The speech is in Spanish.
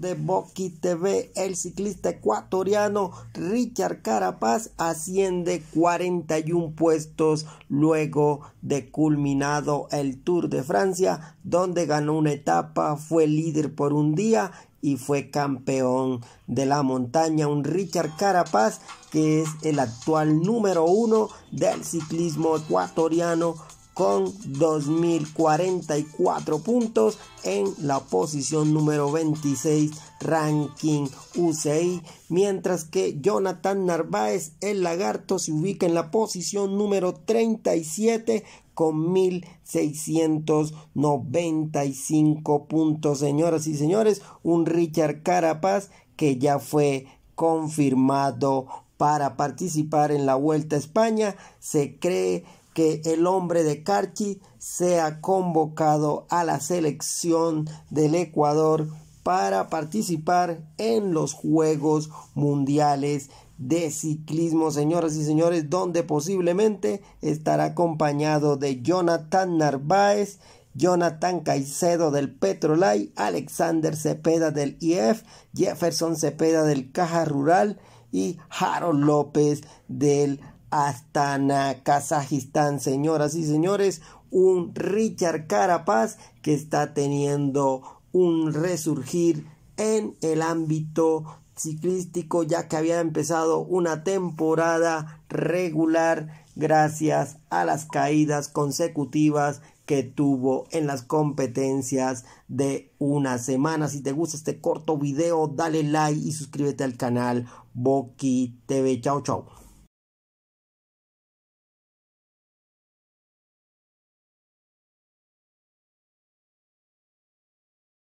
de Boqui TV, el ciclista ecuatoriano Richard Carapaz asciende 41 puestos luego de culminado el Tour de Francia, donde ganó una etapa, fue líder por un día y fue campeón de la montaña, un Richard Carapaz que es el actual número uno del ciclismo ecuatoriano con 2.044 puntos en la posición número 26 ranking UCI, mientras que Jonathan Narváez, el lagarto, se ubica en la posición número 37 con 1.695 puntos, señoras y señores, un Richard Carapaz que ya fue confirmado para participar en la Vuelta a España, se cree que el hombre de Carchi sea convocado a la selección del Ecuador para participar en los Juegos Mundiales de Ciclismo, señoras y señores, donde posiblemente estará acompañado de Jonathan Narváez, Jonathan Caicedo del Petrolay, Alexander Cepeda del IF, Jefferson Cepeda del Caja Rural y Harold López del hasta Kazajistán, señoras y señores, un Richard Carapaz que está teniendo un resurgir en el ámbito ciclístico ya que había empezado una temporada regular gracias a las caídas consecutivas que tuvo en las competencias de una semana. Si te gusta este corto video, dale like y suscríbete al canal Boki TV. Chao, chao.